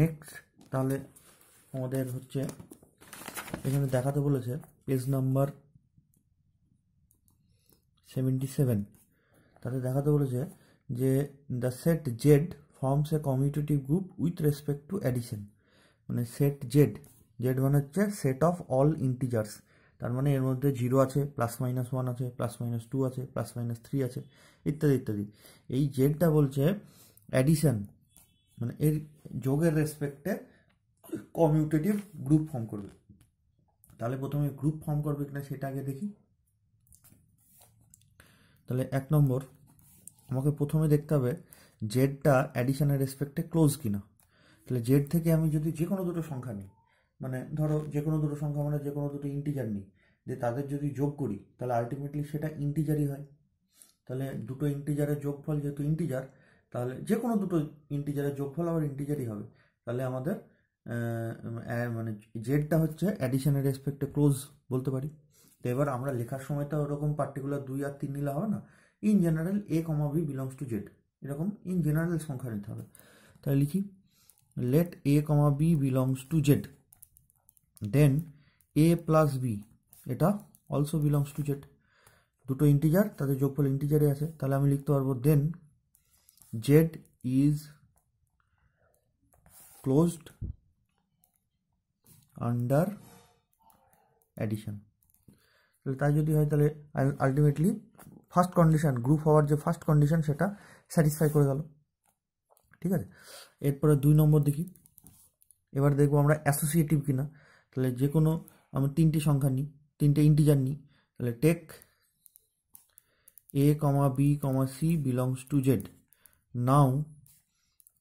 Next তাহলে আমাদের হচ্ছে এখানে দেখাতে বলেছে পেজ নাম্বার সেভেন্টি সেভেন তাতে দেখাতে বলেছে যে the set Z forms a commutative group with respect to addition মানে সেট জেড জেড মানে হচ্ছে সেট অফ অল ইন্টিজার্স তার মানে এর মধ্যে জিরো আছে প্লাস মাইনাস ওয়ান আছে প্লাস মাইনাস টু আছে প্লাস মাইনাস থ্রি আছে ইত্যাদি ইত্যাদি এই জেডটা বলছে অ্যাডিশন মানে এর যোগের রেসপেক্টে কমিউটেটিভ গ্রুপ ফর্ম করবে তাহলে প্রথমে গ্রুপ ফর্ম করবে কিনা সেটা আগে দেখি তাহলে এক নম্বর আমাকে প্রথমে দেখতে হবে জেডটা অ্যাডিশনের রেসপেক্টে ক্লোজ কিনা তাহলে জেড থেকে আমি যদি যে কোনো দুটো সংখ্যা নিই মানে ধরো যে কোনো দুটো সংখ্যা মানে যে কোনো দুটো ইন্টিজার নিই যে তাদের যদি যোগ করি তাহলে আলটিমেটলি সেটা ইন্টিজারই হয় তাহলে দুটো ইন্টিজারের যোগফল যেহেতু ইন্টিজার তাহলে যে কোনো দুটো ইন্টিজারের যোগফল আবার ইন্টিজারই হবে তাহলে আমাদের মানে জেডটা হচ্ছে অ্যাডিশনের রেসপেক্টে ক্লোজ বলতে পারি তো এবার আমরা লেখার সময় তো ওরকম পার্টিকুলার দুই আর তিন নিলে হবে না in general a comma b belongs to Z এরকম ইন জেনারেল সংখ্যা নিতে হবে তাহলে লিখি let a comma b belongs to Z then a plus b এটা অলসো বিলংস টু জেড দুটো ইন্টিজার তাদের যোগফল ইন্টিজারই আছে তাহলে আমি লিখতে পারবো দেন z is closed under addition তাহলে তাই যদি হয় তাহলে আলটিমেটলি ফার্স্ট কন্ডিশন গ্রুপ হওয়ার যে ফার্স্ট কন্ডিশন সেটা স্যাটিসফাই করে গেল ঠিক আছে এরপরে দুই নম্বর দেখি এবার দেখবো আমরা অ্যাসোসিয়েটিভ কিনা তাহলে যে কোনো আমরা তিনটি সংখ্যা নিই তিনটে ইন্টিজার নিই তাহলে take a comma b comma c belongs to Z Now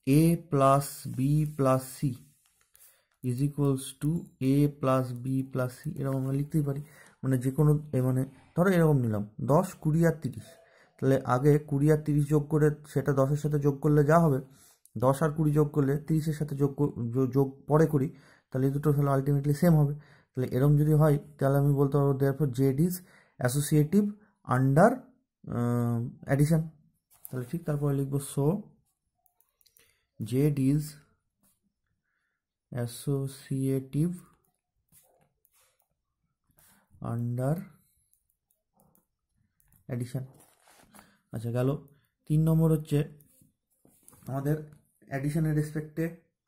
a plus b plus c is equals to a plus b plus c এরকম আমরা লিখতেই পারি মানে যে কোনো মানে ধরো এরকম নিলাম দশ কুড়ি আর তিরিশ তাহলে আগে কুড়ি আর তিরিশ যোগ করে সেটা দশের সাথে যোগ করলে যা হবে দশ আর কুড়ি যোগ করলে তিরিশের সাথে যোগ যোগ পরে করি তাহলে দুটো তাহলে আলটিমেটলি সেম হবে তাহলে এরম যদি হয় তাহলে আমি বলতে পারবো therefore Z is associative under addition তাহলে ঠিক তারপরে লিখবো so Z is associative under addition আচ্ছা গেল তিন নম্বর হচ্ছে আমাদের অ্যাডিশানের রেসপেক্টে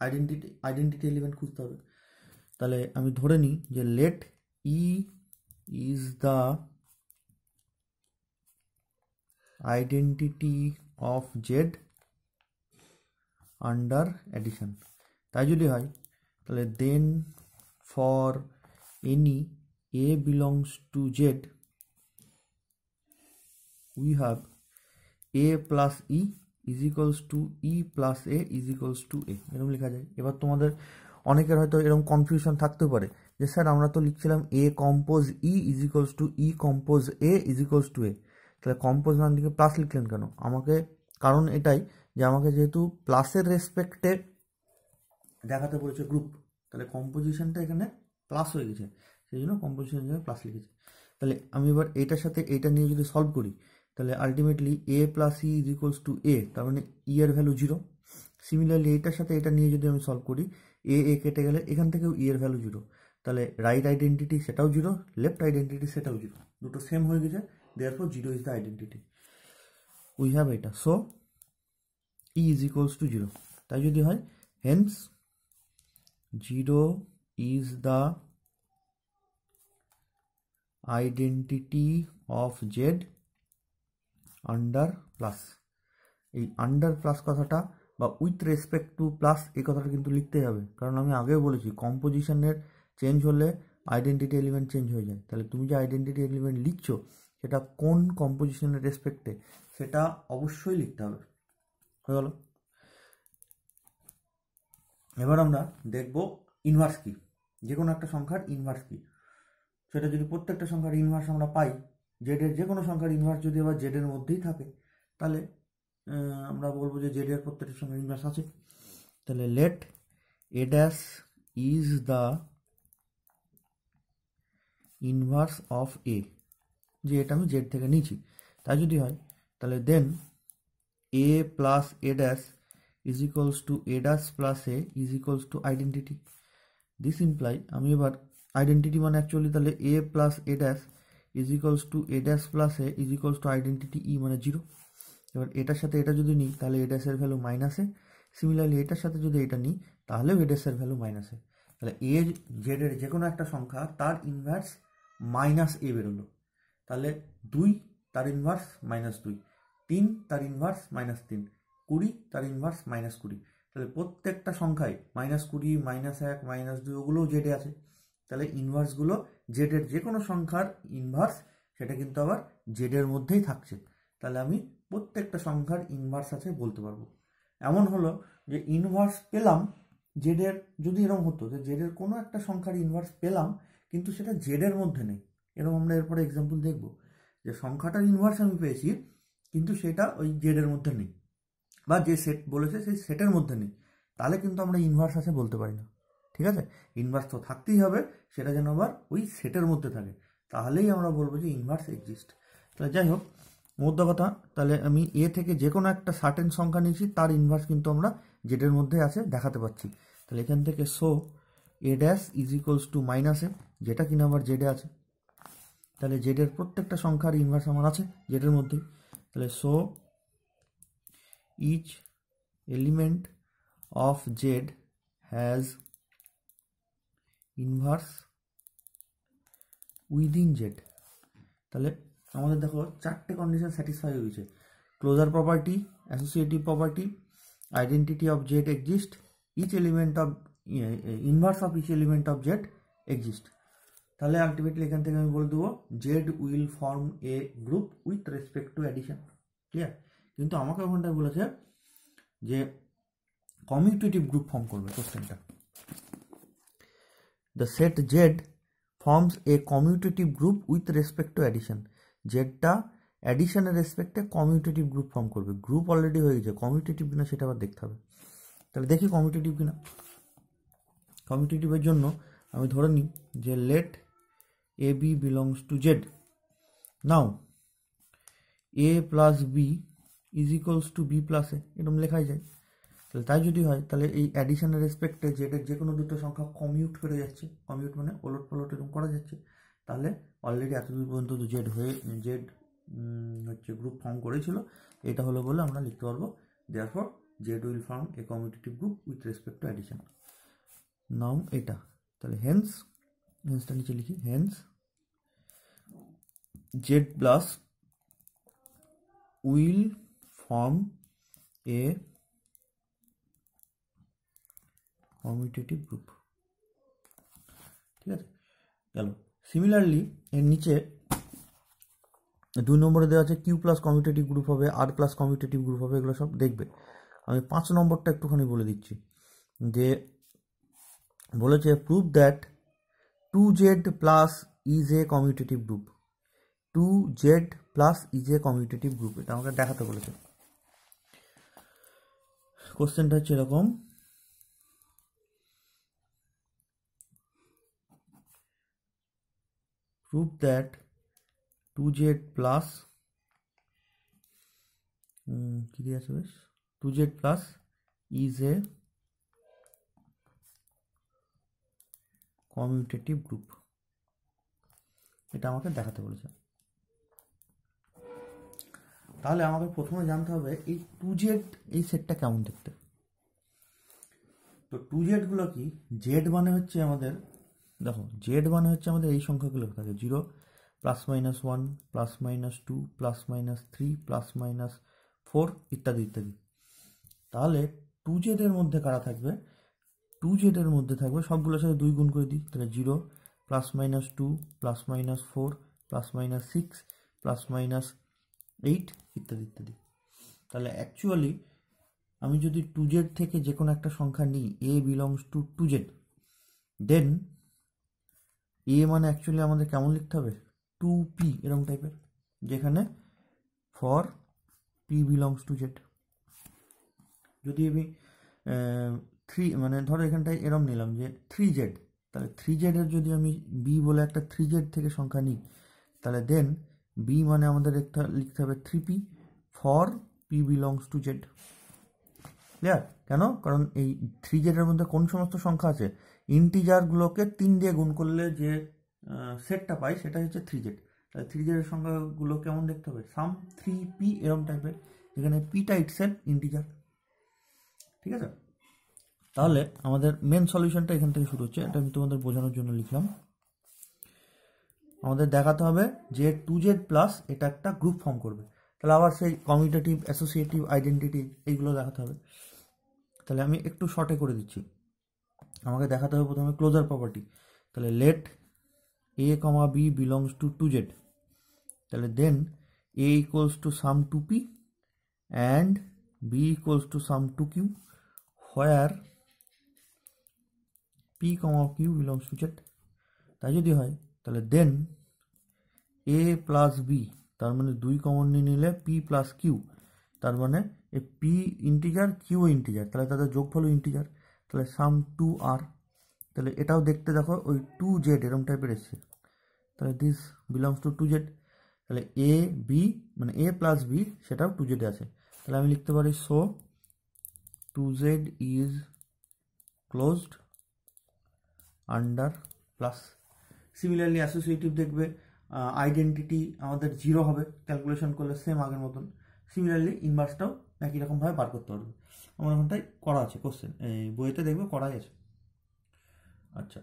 আইডেন্টিটি আইডেন্টিটি এলিমেন্ট খুঁজতে হবে তাহলে আমি ধরে নিই যে let e is the identity of Z under addition তাই যদি হয় তাহলে then for any a belongs to Z we have a plus e is equals to e plus a is equals to a এরকম লেখা যায় এবার তোমাদের অনেকের হয়তো এরকম কনফিউশন থাকতে পারে যে স্যার আমরা তো লিখছিলাম a compose e is equals to e compose a is equals to a তাহলে কম্পোজ নাম দিকে প্লাস লিখলেন কেন আমাকে কারণ এটাই যে আমাকে যেহেতু প্লাসের রেসপেক্টে দেখাতে পড়েছে গ্রুপ তাহলে কম্পোজিশনটা এখানে প্লাস হয়ে গেছে সেই জন্য কম্পোজিশন হিসেবে প্লাস লিখেছে তাহলে আমি এবার এটার সাথে এটা নিয়ে যদি সলভ করি তাহলে ultimately a plus e is equals to a তার মানে ই e এর ভ্যালু জিরো সিমিলারলি এটার সাথে এটা নিয়ে যদি আমি সলভ করি এ এ কেটে গেলে এখান থেকেও ই e এর ভ্যালু জিরো তাহলে রাইট আইডেন্টিটি সেটাও জিরো লেফট আইডেন্টিটি সেটাও জিরো দুটো সেম হয়ে গেছে therefore zero is the identity we have এটা so e is equals to zero তাই যদি হয় hence zero is the identity of Z under plus এই আন্ডার প্লাস কথাটা বা উইথ রেসপেক্ট টু প্লাস এই কথাটা কিন্তু লিখতেই হবে কারণ আমি আগেও বলেছি কম্পোজিশনের চেঞ্জ হলে আইডেন্টিটি এলিমেন্ট চেঞ্জ হয়ে যায় তাহলে তুমি যে আইডেন্টিটি এলিমেন্ট লিখছ সেটা কোন কম্পোজিশনের রেসপেক্টে সেটা অবশ্যই লিখতে হবে হয়ে গেল এবার আমরা দেখব ইনভার্স কি যে কোনো একটা সংখ্যার ইনভার্স কি সেটা যদি প্রত্যেকটা সংখ্যার ইনভার্স আমরা পাই জেডের যে কোনো সংখ্যার ইনভার্স যদি আবার জেডের মধ্যেই থাকে তাহলে আমরা বলবো যে জেডের প্রত্যেকটা সংখ্যার ইনভার্স আছে তাহলে let a dash is the inverse of a যে এটা আমি জেড থেকে নিয়েছি তাই যদি হয় তাহলে then a plus a dash is equals to a dash plus a is equals to identity this imply আমি এবার আইডেন্টিটি মানে অ্যাকচুয়ালি তাহলে a plus a dash is equals to a dash plus a is equals to identity e মানে zero এবার এটার সাথে এটা যদি নিই তাহলে এ ড্যাশের ভ্যালু মাইনাসে সিমিলারলি এটার সাথে যদি এটা নিই তাহলেও এ ড্যাশের ভ্যালু মাইনাসে তাহলে এ জেডের যে কোনো একটা সংখ্যা তার ইনভার্স মাইনাস এ বেরোলো তাহলে দুই তার ইনভার্স মাইনাস দুই তিন তার ইনভার্স মাইনাস তিন কুড়ি তার ইনভার্স মাইনাস কুড়ি তাহলে প্রত্যেকটা সংখ্যায় মাইনাস কুড়ি মাইনাস এক মাইনাস দুই ওগুলোও জেডে আছে তাহলে ইনভার্সগুলো জেডের যে কোনো সংখ্যার ইনভার্স সেটা কিন্তু আবার জেডের মধ্যেই থাকছে তাহলে আমি প্রত্যেকটা সংখ্যার ইনভার্স আছে বলতে পারবো এমন হলো যে ইনভার্স পেলাম জেডের যদি এরকম হতো যে জেডের কোনো একটা সংখ্যার ইনভার্স পেলাম কিন্তু সেটা জেডের মধ্যে নেই এরকম আমরা এরপরে এক্সাম্পল দেখব যে সংখ্যাটার ইনভার্স আমি পেয়েছি কিন্তু সেটা ওই জেডের মধ্যে নেই বা যে সেট বলেছে সেই সেটের মধ্যে নেই তাহলে কিন্তু আমরা ইনভার্স আছে বলতে পারি না ঠিক আছে ইনভার্স তো থাকতেই হবে সেটা যেন আবার ওই সেটের মধ্যে থাকে তাহলেই আমরা বলবো যে ইনভার্স এক্সিস্ট তাহলে যাই হোক মধ্য কথা তাহলে আমি এ থেকে যে কোনো একটা সার্টেন সংখ্যা নিয়েছি তার ইনভার্স কিন্তু আমরা জেটের মধ্যে আছে দেখাতে পাচ্ছি তাহলে এখান থেকে so a dash is equals to minus a যেটা কিনা আবার জেডে আছে তাহলে জেডের প্রত্যেকটা সংখ্যার ইনভার্স আমার আছে জেডের মধ্যে তাহলে so each element of Z has inverse within Z তাহলে আমাদের দেখো চারটে কন্ডিশন স্যাটিসফাই হয়েছে closure property associative property identity of Z exist each element of inverse of each element of Z exist তাহলে আলটিমেটলি এখান থেকে আমি বলে দেবো Z will form a group with respect to addition clear কিন্তু আমাকে ওখানটায় বলেছে যে কমিউটেটিভ গ্রুপ ফর্ম করবে কোশ্চেনটা the set Z forms a commutative group with respect to addition জেডটা অ্যাডিশনের রেসপেক্টে কমিউটেটিভ গ্রুপ ফর্ম করবে গ্রুপ অলরেডি হয়ে গেছে কমিউটেটিভ কিনা সেটা আবার দেখতে হবে তাহলে দেখি কমিউটিভ কিনা কমিউটিভের জন্য আমি ধরে নিই যে let AB belongs to Z. Now, A plus B is equals to B plus A. এরকম লেখাই যায় তাহলে তাই যদি হয় তাহলে এই অ্যাডিশনের রেসপেক্টে জেডের যে কোনো দুটো সংখ্যা কমিউট করে যাচ্ছে কমিউট মানে ওলট পলট এরকম করা যাচ্ছে তাহলে অলরেডি এতদূর পর্যন্ত তো জেড হয়ে জেড হচ্ছে গ্রুপ ফর্ম করেছিল এটা হলো বলে আমরা লিখতে পারবো therefore Z will form a commutative group with respect to addition নাম এটা তাহলে হেন্স হেন্সটা নিচে লিখি hence Z plus will form a commutative group ঠিক আছে গেল সিমিলারলি এর নিচে দুই নম্বরে দেওয়া আছে কিউ প্লাস কমিউটেটিভ গ্রুপ হবে আর প্লাস কমিউটেটিভ গ্রুপ হবে এগুলো সব দেখবে আমি পাঁচ নম্বরটা একটুখানি বলে দিচ্ছি যে বলেছে prove that 2Z plus is a commutative group. 2Z plus is a commutative group. এটা আমাকে দেখাতে বলেছে কোশ্চেনটা হচ্ছে এরকম prove that 2z plus কি দিয়ে আছে বেশ 2z plus is a commutative group এটা আমাকে দেখাতে বলেছে তাহলে আমাকে প্রথমে জানতে হবে এই টু জেড এই সেটটা কেমন দেখতে তো টু জেডগুলো কি জেড মানে হচ্ছে আমাদের দেখো জেড মানে হচ্ছে আমাদের এই সংখ্যাগুলো থাকে zero plus minus one plus minus two plus minus three plus minus four ইত্যাদি ইত্যাদি তাহলে টু জেডের মধ্যে কারা থাকবে টু জেডের মধ্যে থাকবে সবগুলোর সাথে দুই গুণ করে দিই তাহলে zero plus minus two plus minus four plus minus six plus minus eight ইত্যাদি ইত্যাদি তাহলে অ্যাকচুয়ালি আমি যদি টু জেড থেকে যে কোনো একটা সংখ্যা নিই a belongs to two Z then a মানে অ্যাকচুয়ালি আমাদের কেমন লিখতে হবে টু পি এরকম টাইপের যেখানে for p belongs to Z যদি আমি থ্রি মানে ধরো এখানটায় এরম নিলাম যে থ্রি জেড তাহলে থ্রি জেডের যদি আমি বি বলে একটা থ্রি জেড থেকে সংখ্যা নিই তাহলে দেন বি মানে আমাদের একটা লিখতে হবে three p for p belongs to Z clear কেন কারণ এই থ্রি জেডের মধ্যে কোন সমস্ত সংখ্যা আছে ইন্টিজারগুলোকে তিন দিয়ে গুণ করলে যে সেটটা পাই সেটা হচ্ছে থ্রি জেড তাহলে থ্রি জেডের সংখ্যাগুলো কেমন দেখতে হবে সাম থ্রি পি এরম টাইপের এখানে পিটা ইটসেলফ ইন্টিজার ঠিক আছে তাহলে আমাদের মেন সলিউশনটা এখান থেকে শুরু হচ্ছে এটা আমি তোমাদের বোঝানোর জন্য লিখলাম আমাদের দেখাতে হবে যে টু জেড প্লাস এটা একটা গ্রুপ ফর্ম করবে তাহলে আবার সেই কমিউটেটিভ অ্যাসোসিয়েটিভ আইডেন্টিটি এইগুলো দেখাতে হবে তাহলে আমি একটু শর্টে করে দিচ্ছি আমাকে দেখাতে হবে প্রথমে ক্লোজার প্রপার্টি তাহলে let a comma b belongs to two Z তাহলে then a equals to some two p and b equals to some two q where p comma q belongs to Z তাই যদি হয় তাহলে then a plus B তার মানে দুই common নিয়ে নিলে পি প্লাস কিউ তার মানে এ পি ইন্টিজার কিউ ইন্টিজার তাহলে তাদের যোগফল ইন্টিজার তাহলে সাম টু আর তাহলে এটাও দেখতে দেখো ওই টু জেড এরম টাইপের এসছে তাহলে this belongs to two Z তাহলে মানে এ বি মানে এ প্লাস বি সেটাও টু জেডে আছে তাহলে আমি লিখতে পারি so two Z is closed under plus similarly associative দেখবে আইডেন্টিটি আমাদের জিরো হবে ক্যালকুলেশন করলে সেম আগের মতন সিমিলারলি ইনভার্সটাও একই রকমভাবে বার করতে পারবে আমার ওখানটায় করা আছে কোশ্চেন এই বইতে দেখবে করাই আছে আচ্ছা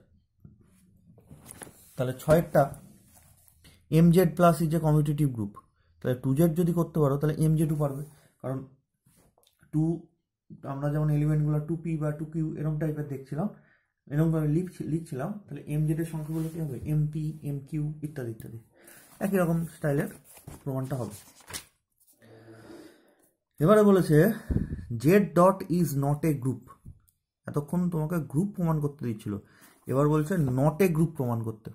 তাহলে ছয়েরটা m Z plus is a commutative group তাহলে টু জেড যদি করতে পারো তাহলে এম জেডও পারবে কারণ টু আমরা যেমন এলিমেন্টগুলো টু পি বা টু কিউ এরকম টাইপের দেখছিলাম এরকমভাবে লিখ লিখছিলাম তাহলে এম জেডের সংখ্যাগুলো কী হবে এম পি এম কিউ ইত্যাদি ইত্যাদি একই রকম স্টাইলের প্রমাণটা হবে এবারে বলেছে Z dot is not a group এতক্ষণ তোমাকে গ্রুপ প্রমাণ করতে দিচ্ছিল এবার বলছে নট এ গ্রুপ প্রমাণ করতে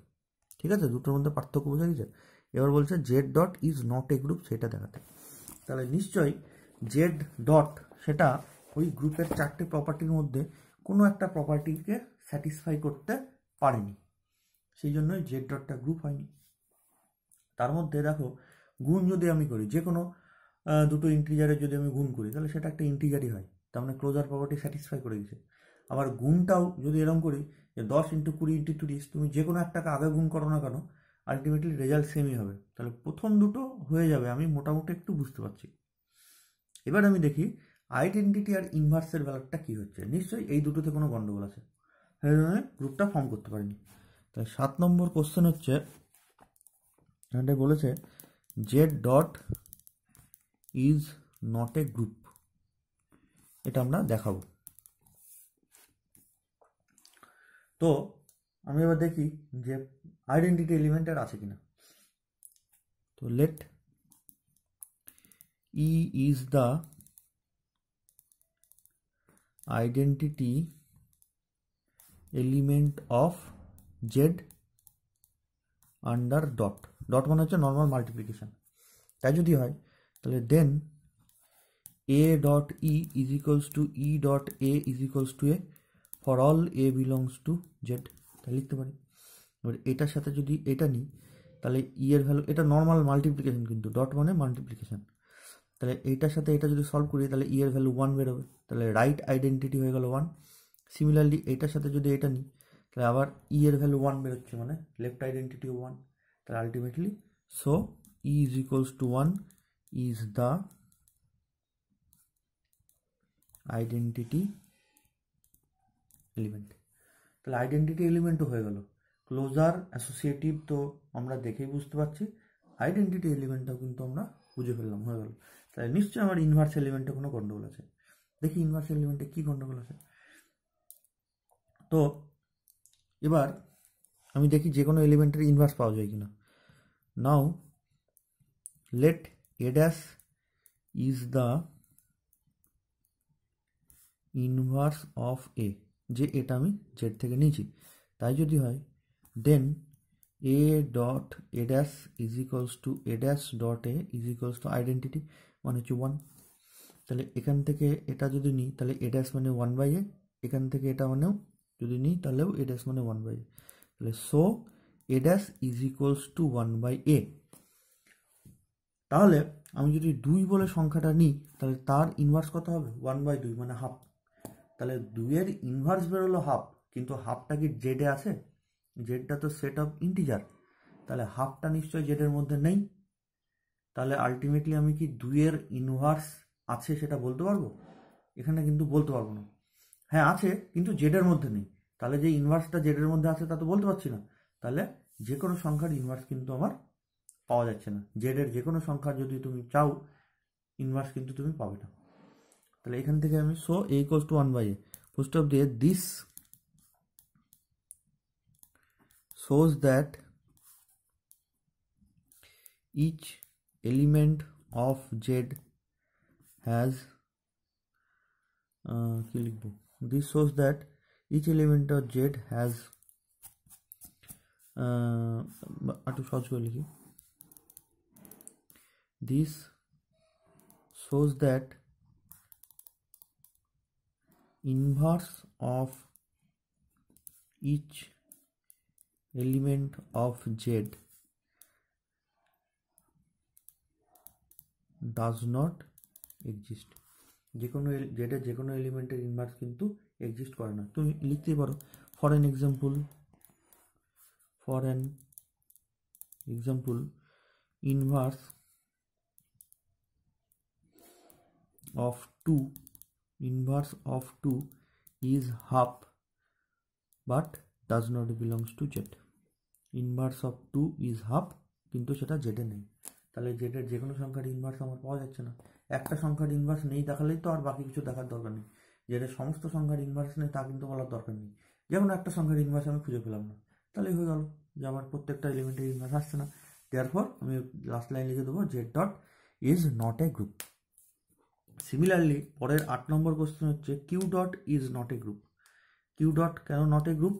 ঠিক আছে দুটোর মধ্যে পার্থক্য বোঝা গেছে এবার বলছে Z dot is not a group সেটা দেখাতে তাহলে নিশ্চয়ই জেড ডট সেটা ওই গ্রুপের চারটে প্রপার্টির মধ্যে কোনো একটা প্রপার্টিকে স্যাটিসফাই করতে পারেনি সেই জন্যই জেড ডটটা গ্রুপ হয়নি তার মধ্যে দেখো গুণ যদি আমি করি যে কোনো দুটো ইন্টিজারের যদি আমি গুণ করি তাহলে সেটা একটা ইন্টিজারই হয় তার মানে ক্লোজার প্রপার্টি স্যাটিসফাই করে দিয়েছে আবার গুণটাও যদি এরকম করি যে দশ ইন্টু কুড়ি ইন্টু ত্রিশ তুমি যে কোনো একটাকে আগে গুণ করো না কেন আলটিমেটলি রেজাল্ট সেমই হবে তাহলে প্রথম দুটো হয়ে যাবে আমি মোটামুটি একটু বুঝতে পারছি এবার আমি দেখি আইডেন্টিটি আর ইনভার্সের ব্যাপারটা কী হচ্ছে নিশ্চয়ই এই দুটোতে কোনো গণ্ডগোল আছে সেই জন্য গ্রুপটা ফর্ম করতে পারেনি তাই সাত নম্বর কোশ্চেন হচ্ছে এখানটা বলেছে Z dot is not a group এটা আমরা দেখাবো তো আমি এবার দেখি যে আইডেন্টিটি এলিমেন্ট আর আছে কিনা তো let e is the identity element of Z under dot dot মানে হচ্ছে নর্মাল মাল্টিপ্লিকেশান তাই যদি হয় তাহলে then a dot e is equals to e dot a is equals to a for all a belongs to Z তাই লিখতে পারি এবার এটার সাথে যদি এটা নিই তাহলে ই e এর ভ্যালু এটা নর্মাল মাল্টিপ্লিকেশান কিন্তু ডট মানে মাল্টিপ্লিকেশন তাহলে এইটার সাথে এটা যদি সলভ করি তাহলে ইয়ের ভ্যালু ওয়ান বেরোবে তাহলে রাইট আইডেন্টিটি হয়ে গেল ওয়ান সিমিলারলি এইটার সাথে যদি এটা নিই তাহলে আবার ইয়ের ভ্যালু ওয়ান বেরোচ্ছে মানে লেফট আইডেন্টিটি ওয়ান তাহলে ultimately so e is equals to one is the identity element তাহলে আইডেন্টিটি এলিমেন্টও হয়ে গেল ক্লোজার অ্যাসোসিয়েটিভ তো আমরা দেখেই বুঝতে পারছি আইডেন্টিটি এলিমেন্টটাও কিন্তু আমরা বুঝে ফেললাম হয়ে গেল তাহলে নিশ্চয়ই আমার ইনভার্স এলিমেন্টে কোনো গন্ডগোল আছে দেখি ইনভার্স এলিমেন্টে কী গন্ডগোল আছে তো এবার আমি দেখি যে কোনো এলিমেন্টের ইনভার্স পাওয়া যায় কিনা now let a is the inverse of a যে এটা আমি জেড থেকে নিয়েছি তাই যদি হয় then a dot a is equals to to dot a is equals to identity one হচ্ছে ওয়ান তাহলে এখান থেকে এটা যদি নিই তাহলে এ ড্যাশ মানে ওয়ান বাই এ এখান থেকে এটা মানেও যদি নিই তাহলেও এ ড্যাশ মানে ওয়ান বাই এ তাহলে so a dash is equals to one by a তাহলে আমি যদি দুই বলে সংখ্যাটা নিই তাহলে তার ইনভার্স কত হবে ওয়ান বাই দুই মানে হাফ তাহলে দুইয়ের ইনভার্স বেরোলো হাফ কিন্তু হাফটা কি জেডে আছে জেডটা তো সেট অফ ইন্টিজার তাহলে হাফটা নিশ্চয়ই জেডের মধ্যে নেই তাহলে আলটিমেটলি আমি কি দুইয়ের ইনভার্স আছে সেটা বলতে পারবো এখানে কিন্তু বলতে পারবো না হ্যাঁ আছে কিন্তু জেডের মধ্যে নেই তাহলে যে ইনভার্সটা জেডের মধ্যে আছে তা তো বলতে পারছি না তাহলে যে কোনো সংখ্যার ইনভার্স কিন্তু আমার পাওয়া যাচ্ছে না জেডের যে কোনো সংখ্যার যদি তুমি চাও ইনভার্স কিন্তু তুমি পাবে না তাহলে এখান থেকে আমি so a equal to one by a ফুস্ট অফ দিয়ে this shows that each element of z has uh, this shows that each element of z has uh, this shows that inverse of each element of z does not exist যে কোনো যেটা যে কোনো এলিমেন্টের inverse কিন্তু exist করে না তুমি লিখতে পারো for an example for an example inverse of two inverse of two is half but does not belongs to Z inverse of two is half কিন্তু সেটা জেডে নেই তাহলে জেডের যে কোনো সংখ্যার ইনভার্স আমার পাওয়া যাচ্ছে না একটা সংখ্যার ইনভার্স নেই দেখালেই তো আর বাকি কিছু দেখার দরকার নেই জেডের সমস্ত সংখ্যার ইনভার্স নেই তা কিন্তু বলার দরকার নেই যেমন একটা সংখ্যার ইনভার্স আমি খুঁজে পেলাম না তাহলে হয়ে গেল যে আমার প্রত্যেকটা এলিমেন্টের ইনভার্স আসছে না দেওয়ার আমি লাস্ট লাইন লিখে দেবো Z dot is not a group similarly পরের আট নম্বর কোশ্চেন হচ্ছে Q dot is not a group Q dot কেন নট এ গ্রুপ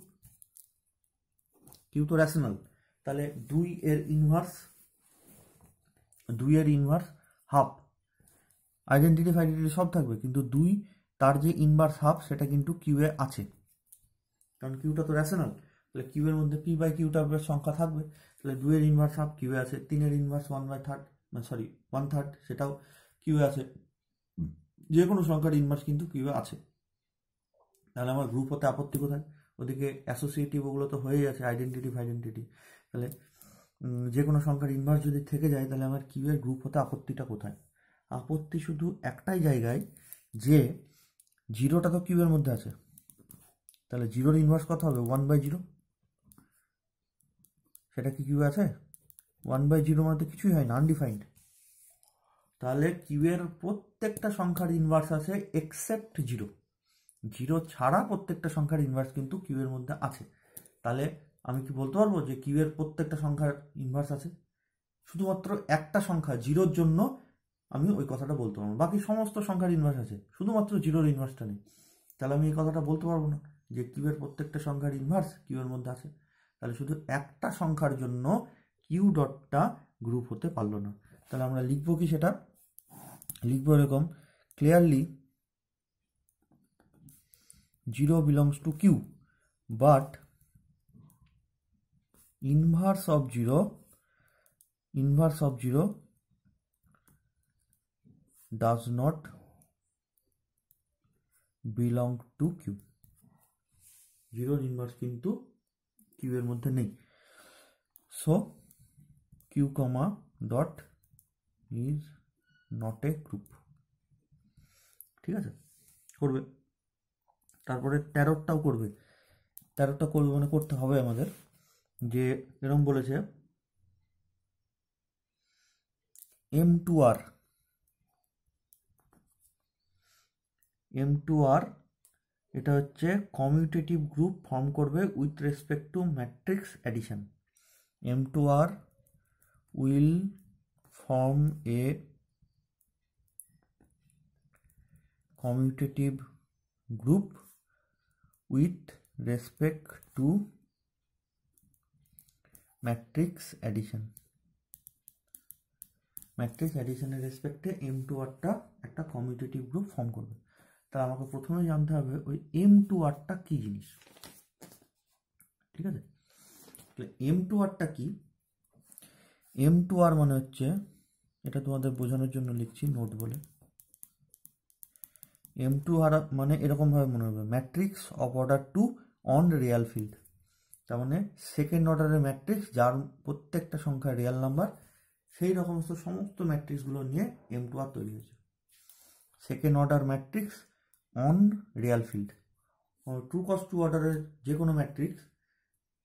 কিউ তো র্যাশনাল তাহলে দুই এর ইনভার্স দুইয়ের ইনভার্স হাফ আইডেন্টিটি ফাইডেন্টিটি সব থাকবে কিন্তু দুই তার যে ইনভার্স হাফ সেটা কিন্তু কিউ এ আছে কারণ কিউটা তো রেশনাল তাহলে কিউ এর মধ্যে পি বাই কিউটা সংখ্যা থাকবে তাহলে দুইয়ের ইনভার্স হাফ কিউ এ আছে তিনের inverse one by third sorry one third সেটাও কিউ এ আছে যে কোনো সংখ্যার ইনভার্স কিন্তু কিউ এ আছে তাহলে আমার গ্রুপ হতে আপত্তি কোথায় ওদিকে অ্যাসোসিয়েটিভ ওগুলো তো হয়েই আছে আইডেন্টিটি ফাইডেন্টিটি তাহলে যে কোনো সংখ্যার ইনভার্স যদি থেকে যায় তাহলে আমার কিউ এর গ্রুপ হতে আপত্তিটা কোথায় আপত্তি শুধু একটাই জায়গায় যে জিরোটা তো কিউ এর মধ্যে আছে তাহলে জিরোর ইনভার্স কত হবে ওয়ান বাই জিরো সেটা কি কিউ আছে ওয়ান বাই জিরো মানে তো কিছুই হয় না আনডিফাইন্ড তাহলে কিউ এর প্রত্যেকটা সংখ্যার ইনভার্স আছে এক্সেপ্ট জিরো জিরো ছাড়া প্রত্যেকটা সংখ্যার ইনভার্স কিন্তু কিউ এর মধ্যে আছে তাহলে আমি কি বলতে পারবো যে কিউ এর প্রত্যেকটা সংখ্যার ইনভার্স আছে শুধুমাত্র একটা সংখ্যা জিরোর জন্য আমি ওই কথাটা বলতে পারবো বাকি সমস্ত সংখ্যার ইনভার্স আছে শুধুমাত্র জিরোর ইনভার্সটা নেই তাহলে আমি এই কথাটা বলতে পারবো না যে কিউ এর প্রত্যেকটা সংখ্যার ইনভার্স কিউ এর মধ্যে আছে তাহলে শুধু একটা সংখ্যার জন্য কিউ ডটটা গ্রুপ হতে পারলো না তাহলে আমরা লিখবো কি সেটা লিখবো এরকম clearly zero belongs to Q but inverse of zero inverse of zero does not belong to Q জিরোর ইনভার্স কিন্তু কিউ এর মধ্যে নেই so Q comma dot is not a group ঠিক আছে করবে তারপরে তেরোটাও করবে তেরোটা করবে মানে করতে হবে আমাদের যে এরম বলেছে M two R M two R এটা হচ্ছে কমিউটেটিভ গ্রুপ ফর্ম করবে with respect to matrix addition M two R will form a commutative group with respect to matrix addition matrix অ্যাডিশনের রেসপেক্টে এম টু আরটা একটা কমিউটেটিভ গ্রুপ ফর্ম করবে তাহলে আমাকে প্রথমে জানতে হবে ওই এম টু আরটা কী জিনিস ঠিক আছে তাহলে এম টু আরটা কি এম টু আর মানে হচ্ছে এটা তোমাদের বোঝানোর জন্য লিখছি নোট বলে এম টু আর মানে এরকমভাবে মনে হবে matrix of order two on real field তার মানে সেকেন্ড অর্ডারের ম্যাট্রিক্স যার প্রত্যেকটা সংখ্যা রিয়াল নাম্বার সেই রকম সমস্ত ম্যাট্রিক্সগুলো নিয়ে এম টু আর তৈরি হয়েছে second order matrix on real field two cross two অর্ডারের যে কোনো ম্যাট্রিক্স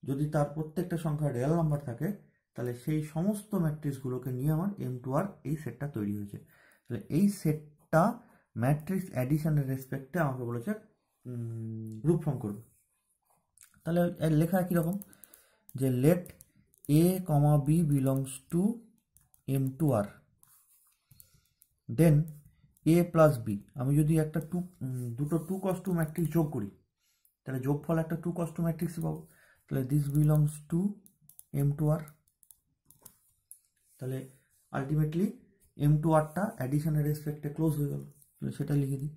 যদি তার প্রত্যেকটা সংখ্যা রিয়াল নাম্বার থাকে তাহলে সেই সমস্ত ম্যাট্রিক্সগুলোকে নিয়ে আমার এম টু আর এই সেটটা তৈরি হয়েছে তাহলে এই সেটটা ম্যাট্রিক্স অ্যাডিশনের রেসপেক্টে আমাকে বলেছে রূপফর্ম করবে তাহলে লেখা কীরকম যে let a comma b belongs to M two R then a plus b আমি যদি একটা টু দুটো টু কস্টু ম্যাট্রিক্স যোগ করি তাহলে যোগ ফল একটা টু কস্টু ম্যাট্রিক্স পাবো তাহলে this belongs to M two R তাহলে আলটিমেটলি এম টু আরটা অ্যাডিশনের রেসপেক্টে ক্লোজ হয়ে গেল তাহলে সেটা লিখে দিই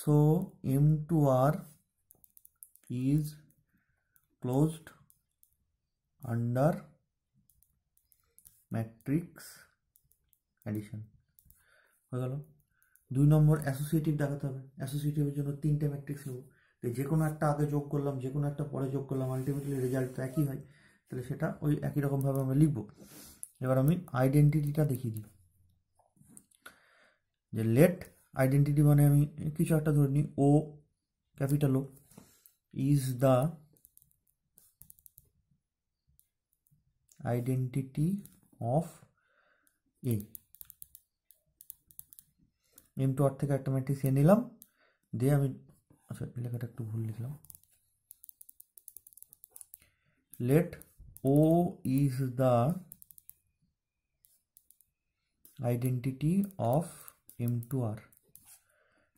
so M two R is closed under matrix addition হয়ে গেল দুই নম্বর অ্যাসোসিয়েটিভ দেখাতে হবে অ্যাসোসিয়েটিভের জন্য তিনটে ম্যাট্রিক্স নেব তো যে কোনো একটা আগে যোগ করলাম যে কোনো একটা পরে যোগ করলাম আলটিমেটলি রেজাল্ট তো একই হয় তাহলে সেটা ওই একই রকমভাবে আমরা লিখব এবার আমি আইডেন্টিটিটা দেখিয়ে দিই যে লেট আইডেন্টিটি মানে আমি কিছু একটা ধরে নিই O capital O is the identity of a M two থেকে একটা ম্যাট্রিক্স এ নিলাম দিয়ে আমি আচ্ছা লেখাটা একটু ভুল লিখলাম let O is the identity of M two R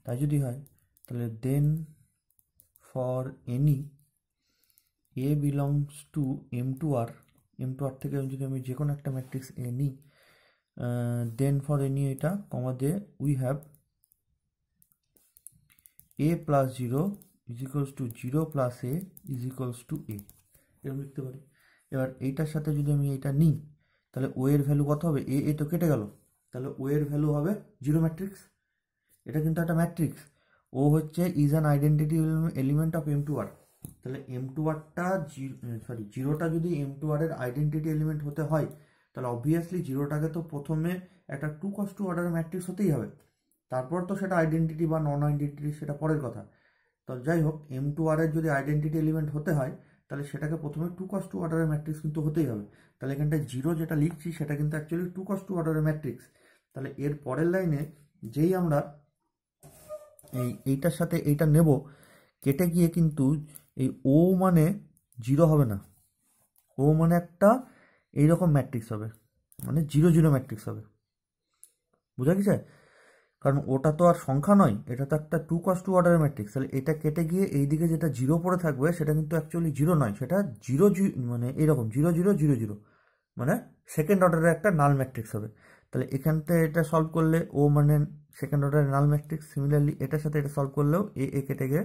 তাই যদি হয় তাহলে then for any a belongs to M two R M two R থেকে যদি আমি যে কোনো একটা ম্যাট্রিক্স এ নিই দেন ফর এ এনি এটা কমা দিয়ে we have a plus zero is equals to zero plus a is equals to a এরকম লিখতে পারি এবার এইটার সাথে যদি আমি এটা নিই তাহলে ও এর ভ্যালু কত হবে এ এ তো কেটে গেল তাহলে ও এর ভ্যালু হবে জিরো ম্যাট্রিক্স এটা কিন্তু একটা ম্যাট্রিক্স ও হচ্ছে is an identity element of M two R তাহলে এম টু আরটা সরি জিরোটা যদি এম টু আরের আইডেন্টিটি এলিমেন্ট হতে হয় তাহলে অবভিয়াসলি জিরোটাকে তো প্রথমে একটা two cross two order matrix হতেই হবে তারপর তো সেটা আইডেন্টিটি বা নন আইডেন্টিটি সেটা পরের কথা তো যাই হোক এম টু আরের যদি আইডেন্টিটি এলিমেন্ট হতে হয় তাহলে সেটাকে প্রথমে টু কস টু অর্ডারের ম্যাট্রিক্স কিন্তু হতেই হবে তাহলে এখানটায় জিরো যেটা লিখছি সেটা কিন্তু অ্যাকচুয়ালি টু কস টু অর্ডারের ম্যাট্রিক্স তাহলে এর পরের লাইনে যেই আমরা এই এইটার সাথে এইটা নেব কেটে গিয়ে কিন্তু এই ও মানে জিরো হবে না ও মানে একটা এইরকম ম্যাট্রিক্স হবে মানে জিরো জিরো ম্যাট্রিক্স হবে বুঝা গেছে কারণ ওটা তো আর সংখ্যা নয় এটা তো একটা টু কস টু অর্ডারের ম্যাট্রিক্স তাহলে এটা কেটে গিয়ে এই দিকে যেটা জিরো পড়ে থাকবে সেটা কিন্তু অ্যাকচুয়ালি জিরো নয় সেটা জিরো মানে এরকম জিরো জিরো জিরো জিরো মানে সেকেন্ড অর্ডারের একটা নাল ম্যাট্রিক্স হবে তাহলে এখান থেকে এটা সলভ করলে ও মানে সেকেন্ড অর্ডারের নাল ম্যাট্রিক্স সিমিলারলি এটার সাথে এটা সলভ করলেও এ এ কেটে গিয়ে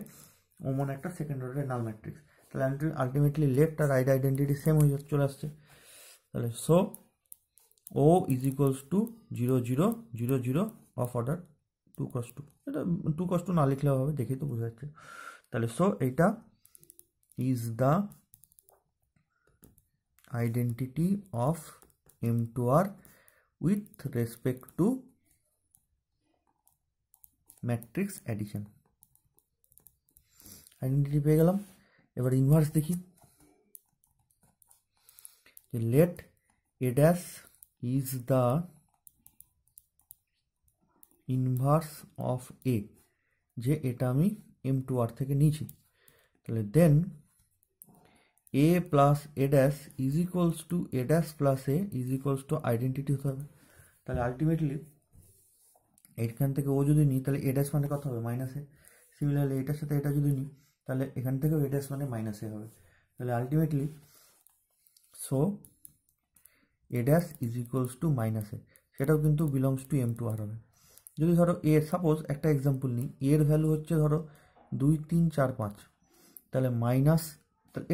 ওমন একটা সেকেন্ড অর্ডারের নাল ম্যাট্রিক্স তাহলে আলটিমেটলি লেফট আর রাইট আইডেন্টিটি সেম হয়ে চলে আসছে তাহলে so O is equals to zero zero zero zero of order two cross two এটা টু কস টু না লিখলে হবে দেখেই তো বোঝা যাচ্ছে তাহলে সো এটা is the identity of M two R with respect to matrix addition identity পেয়ে গেলাম এবার ইনভার্স দেখি let a is the inverse of a যে এটা আমি এম টু আর থেকে নিয়েছি তাহলে then a plus a dash is equals to a dash plus a is equals to identity হতে হবে তাহলে আলটিমেটলি এখান থেকে ও যদি নিই তাহলে এ মানে কথা হবে মাইনাসে সিমিলারলি এটার সাথে এটা যদি নিই তাহলে এখান থেকেও এটা মানে মাইনাস এ হবে তাহলে ultimately so a dash is equals to minus a সেটাও কিন্তু belongs to M two R হবে যদি ধরো এ সাপোজ একটা এক্সাম্পল নিই এর ভ্যালু হচ্ছে ধরো দুই তিন চার পাঁচ তাহলে মাইনাস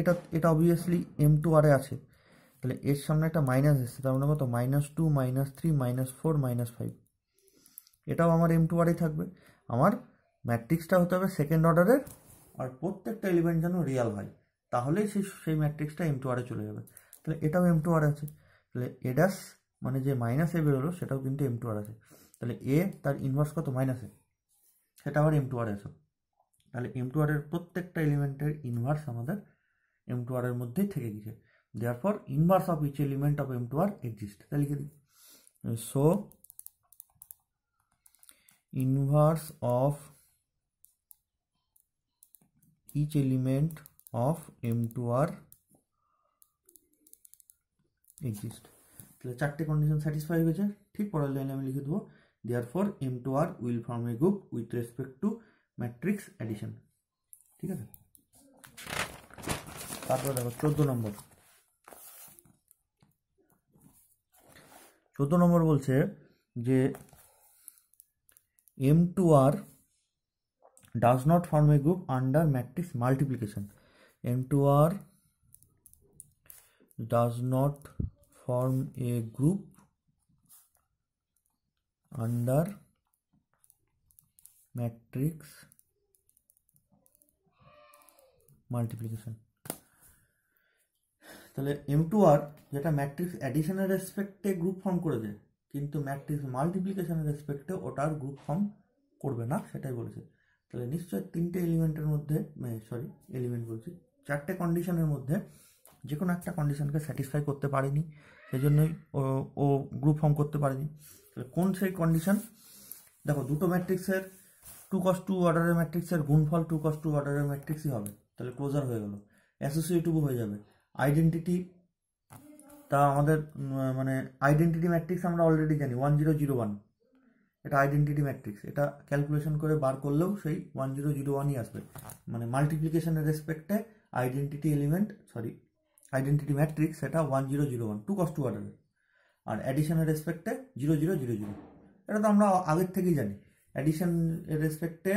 এটা এটা অবভিয়াসলি এম টু আরে আছে তাহলে এর সামনে একটা মাইনাস এসছে তার মানে কত minus two minus three minus four minus five এটাও আমার এম টু আরে থাকবে আমার ম্যাট্রিক্সটা হতে হবে সেকেন্ড অর্ডারের আর প্রত্যেকটা এলিমেন্ট যেন রিয়াল হয় তাহলেই সেই সেই ম্যাট্রিক্সটা এম টু আরে চলে যাবে তাহলে এটাও এম টু আর আছে তাহলে এডাস মানে যে মাইনাস এ বেরোলো সেটাও কিন্তু এম টু আর আছে তাহলে এ তার ইনভার্স কত মাইনাস এ সেটা আবার এম টু আর আছে তাহলে এম টু আরের প্রত্যেকটা এলিমেন্টের ইনভার্স আমাদের এম টু আরের মধ্যেই থেকে গেছে therefore inverse of each element of M two R exist তাহলে লিখে দিই so inverse of each element of m2 are exist তাহলে চারটে কন্ডিশন স্যাটিসফাই হয়েছে ঠিক পরের লাইনে আমি লিখে দেবো therefore M two R will form a group with respect to matrix addition ঠিক আছে তারপরে দেখো চোদ্দ নম্বর চোদ্দ নম্বর বলছে যে M two R does not form a group under matrix multiplication m2r does not form a group under matrix multiplication তাহলে এম টু আর যেটা ম্যাট্রিক্স অ্যাডিশনের রেসপেক্টে গ্রুপ ফর্ম করেছে কিন্তু ম্যাট্রিক্স মাল্টিপ্লিকেশনের রেসপেক্টে ওটার গ্রুপ ফর্ম করবে না সেটাই বলেছে তাহলে নিশ্চয় তিনটে এলিমেন্টের মধ্যে সরি মানে এলিমেন্ট বলছি চারটে কন্ডিশনের মধ্যে যে কোনো একটা কন্ডিশনকে স্যাটিসফাই করতে পারেনি সেই জন্যই ও গ্রুপ ফর্ম করতে পারেনি তাহলে কোন সেই কন্ডিশন দেখো দুটো ম্যাট্রিক্সের টু কস টু অর্ডারের ম্যাট্রিক্সের গুণফল টু কস টু অর্ডারের ম্যাট্রিক্সই হবে তাহলে ক্লোজার হয়ে গেলো অ্যাসোসিয়েটিভও হয়ে যাবে আইডেন্টিটি তা আমাদের মানে আইডেন্টিটি ম্যাট্রিক্স আমরা অলরেডি জানি ওয়ান জিরো জিরো ওয়ান এটা আইডেন্টিটি ম্যাট্রিক্স এটা ক্যালকুলেশন করে বার করলেও সেই ওয়ান জিরো জিরো ওয়ানই আসবে মানে মাল্টিপ্লিকেশনের রেসপেক্টে identity element sorry identity matrix সেটা one zero zero one two কস্ট টু অর্ডারের আর অ্যাডিশনের রেসপেক্টে জিরো জিরো জিরো জিরো এটা তো আমরা আগের থেকেই জানি অ্যাডিশনের রেসপেক্টে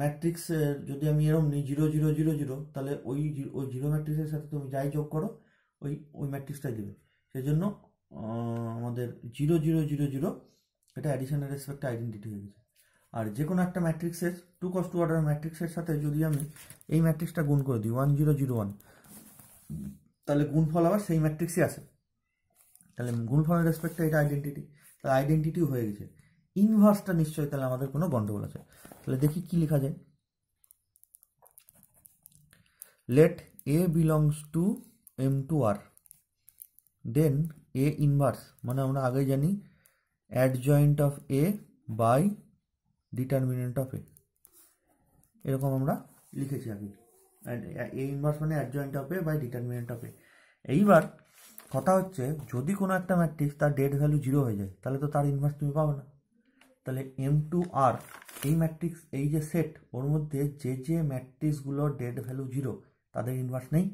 ম্যাট্রিক্স যদি আমি এরকম নিই জিরো জিরো জিরো জিরো তাহলে ওই ওই জিরো ম্যাট্রিক্সের সাথে তুমি যাই যোগ করো ওই ওই ম্যাট্রিক্সটাই দেবে সেজন্য আমাদের জিরো জিরো জিরো জিরো এটা অ্যাডিশনের রেসপেক্টে আইডেন্টিটি হয়ে গেছে আর যে কোনো একটা ম্যাট্রিক্সের টু কস টু অর্ডার ম্যাট্রিক্সের সাথে যদি আমি এই ম্যাট্রিক্সটা গুণ করে দিই ওয়ান জিরো জিরো ওয়ান তাহলে গুণফল আবার সেই ম্যাট্রিক্সই আসে তাহলে গুণফলের রেসপেক্টে এটা আইডেন্টিটি তাহলে আইডেন্টিটিও হয়ে গেছে ইনভার্সটা নিশ্চয়ই তাহলে আমাদের কোনো গণ্ডগোল আছে তাহলে দেখি কি লেখা যায় let A belongs to M two R then A inverse মানে আমরা আগে জানি adjoint of A by determinant of A এরকম আমরা লিখেছি আগে এ ইনভার্স মানে adjoint of A by determinant of A এইবার কথা হচ্ছে যদি কোনো একটা ম্যাট্রিক্স তার ডেড ভ্যালু জিরো হয়ে যায় তাহলে তো তার ইনভার্স তুমি পাবে না তাহলে এম টু আর এই ম্যাট্রিক্স এই যে সেট ওর মধ্যে যে যে ম্যাট্রিক্সগুলোর ডেড ভ্যালু জিরো তাদের ইনভার্স নেই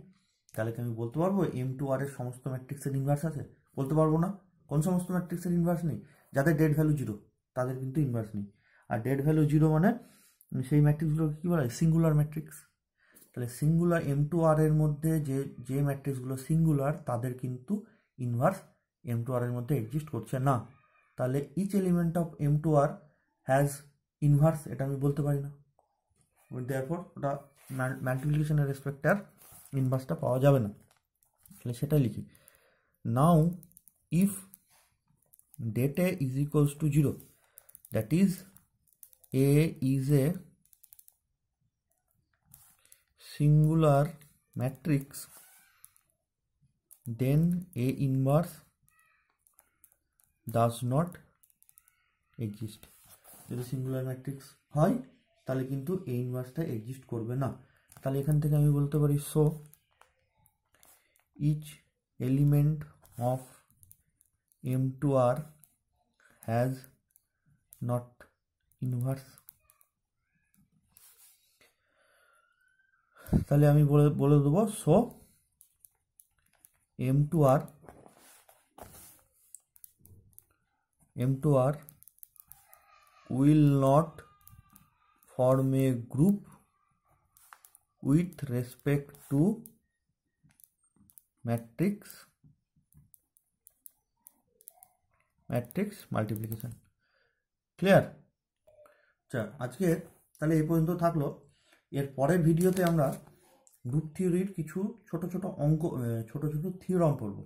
তাহলে কি আমি বলতে পারবো এম টু আর এর সমস্ত ম্যাট্রিক্সের ইনভার্স আছে বলতে পারবো না কোন সমস্ত ম্যাট্রিক্সের ইনভার্স নেই যাদের ডেড ভ্যালু জিরো তাদের কিন্তু ইনভার্স নেই আর ডেড ভ্যালু জিরো মানে সেই ম্যাট্রিক্সগুলোকে কী বলা হয় সিঙ্গুলার ম্যাট্রিক্স তাহলে সিঙ্গুলার এম টু আর এর মধ্যে যে যে ম্যাট্রিক্সগুলো সিঙ্গুলার তাদের কিন্তু ইনভার্স এম টু আর এর মধ্যে এক্সিস্ট করছে না তাহলে each element of M two R has inverse এটা আমি বলতে পারি না দেয়ারপর ওটা ম্যাল্টিপ্লিকেশনের রেসপেক্টে আর ইনভার্সটা পাওয়া যাবে না তাহলে সেটাই লিখি now if data is equals to 0 that is a is a singular matrix then a inverse does not exist যদি সিঙ্গুলার ম্যাট্রিক্স হয় তাহলে কিন্তু এই ইনভার্সটা এক্সিস্ট করবে না তাহলে এখান থেকে আমি বলতে পারি so each element of m2r has not inverse তাহলে আমি বলে বলে দেবো so M to R M to R will not form a group with respect to matrix matrix multiplication clear আচ্ছা আজকে তাহলে এই পর্যন্ত থাকলো এর পরের ভিডিওতে আমরা গ্রুপ থিওরির কিছু ছোট ছোট অঙ্ক ছোট ছোট থিওরাম পড়ব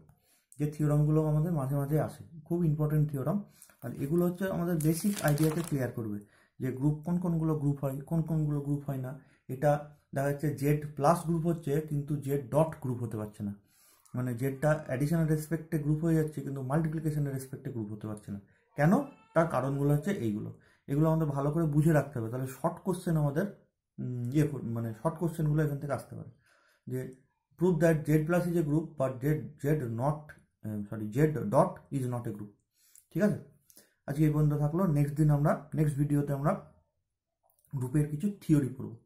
যে থিওরমগুলো আমাদের মাঝে মাঝে আসে খুব ইম্পর্টেন্ট থিওরম আর এগুলো হচ্ছে আমাদের বেসিক আইডিয়াকে ক্লিয়ার করবে যে গ্রুপ কোন কোনগুলো গ্রুপ হয় কোন কোনগুলো গ্রুপ হয় না এটা দেখা যাচ্ছে জেড প্লাস গ্রুপ হচ্ছে কিন্তু জেড ডট গ্রুপ হতে পারছে না মানে জেডটা অ্যাডিশনাল রেসপেক্টে গ্রুপ হয়ে যাচ্ছে কিন্তু মাল্টিপ্লিকেশনের রেসপেক্টে গ্রুপ হতে পারছে না কেন তার কারণগুলো হচ্ছে এইগুলো এগুলো আমাদের ভালো করে বুঝে রাখতে হবে তাহলে শর্ট কোশ্চেন আমাদের ইয়ে মানে শর্ট কোশ্চেনগুলো এখান থেকে আসতে পারে যে prove that Z plus is a group but Z Z not sorry Z dot is not a group ঠিক আছে আজকে এই পর্যন্ত থাকলো নেক্সট দিন আমরা নেক্সট ভিডিওতে আমরা গ্রুপের কিছু থিওরি পড়বো